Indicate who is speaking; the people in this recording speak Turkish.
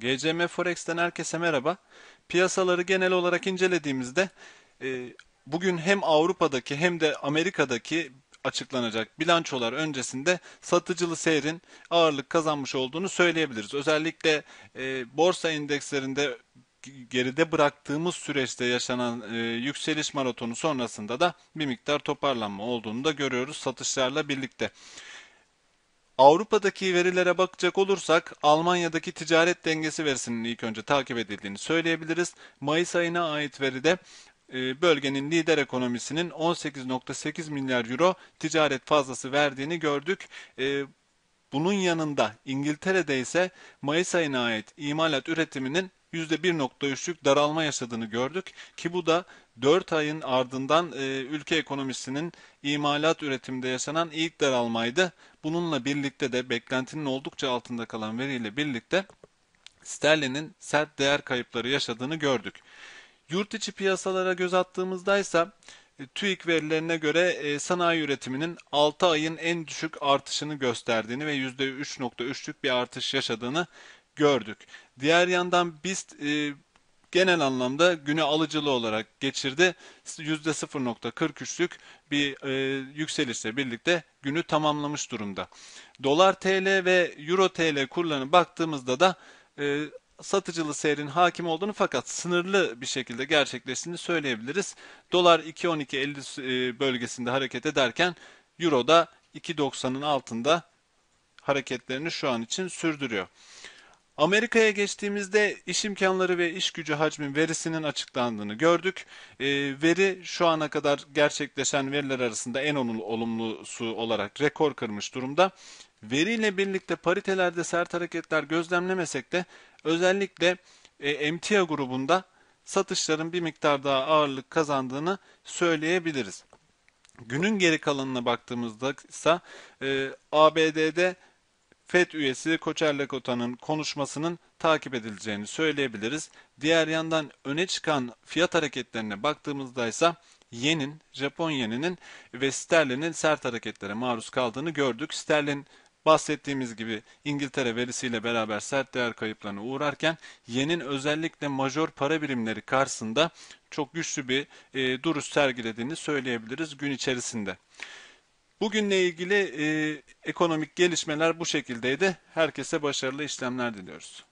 Speaker 1: GCM Forex'ten herkese merhaba. Piyasaları genel olarak incelediğimizde e, bugün hem Avrupa'daki hem de Amerika'daki açıklanacak bilançolar öncesinde satıcılı seyrin ağırlık kazanmış olduğunu söyleyebiliriz. Özellikle e, borsa endekslerinde geride bıraktığımız süreçte yaşanan e, yükseliş maratonu sonrasında da bir miktar toparlanma olduğunu da görüyoruz satışlarla birlikte. Avrupa'daki verilere bakacak olursak Almanya'daki ticaret dengesi verisinin ilk önce takip edildiğini söyleyebiliriz. Mayıs ayına ait veride e, bölgenin lider ekonomisinin 18.8 milyar euro ticaret fazlası verdiğini gördük. E, bunun yanında İngiltere'de ise Mayıs ayına ait imalat üretiminin %1.3'lük daralma yaşadığını gördük ki bu da 4 ayın ardından e, ülke ekonomisinin imalat üretimde yaşanan ilk daralmaydı. Bununla birlikte de beklentinin oldukça altında kalan veriyle birlikte sterlinin sert değer kayıpları yaşadığını gördük. Yurt içi piyasalara göz attığımızda ise e, TÜİK verilerine göre e, sanayi üretiminin 6 ayın en düşük artışını gösterdiğini ve %3.3'lük bir artış yaşadığını gördük. Diğer yandan BIST e, genel anlamda günü alıcılı olarak geçirdi. %0.43'lük bir e, yükselişle birlikte günü tamamlamış durumda. Dolar TL ve Euro TL kurlarına baktığımızda da e, satıcılı seyrin hakim olduğunu fakat sınırlı bir şekilde gerçekleştiğini söyleyebiliriz. Dolar 2.12.50 e, bölgesinde hareket ederken Euro da 2.90'ın altında hareketlerini şu an için sürdürüyor. Amerika'ya geçtiğimizde iş imkanları ve iş gücü hacmin verisinin açıklandığını gördük. E, veri şu ana kadar gerçekleşen veriler arasında en olumlusu olarak rekor kırmış durumda. Veriyle birlikte paritelerde sert hareketler gözlemlemesek de özellikle e, emtia grubunda satışların bir miktar daha ağırlık kazandığını söyleyebiliriz. Günün geri kalanına baktığımızda ise e, ABD'de FED üyesi Koçer Lakota'nın konuşmasının takip edileceğini söyleyebiliriz. Diğer yandan öne çıkan fiyat hareketlerine baktığımızda ise yenin, Japon yeninin ve sterlinin sert hareketlere maruz kaldığını gördük. Sterlin bahsettiğimiz gibi İngiltere verisiyle beraber sert değer kayıplarına uğrarken yenin özellikle major para birimleri karşısında çok güçlü bir e, duruş sergilediğini söyleyebiliriz gün içerisinde. Bugünle ilgili e, ekonomik gelişmeler bu şekildeydi. Herkese başarılı işlemler diliyoruz.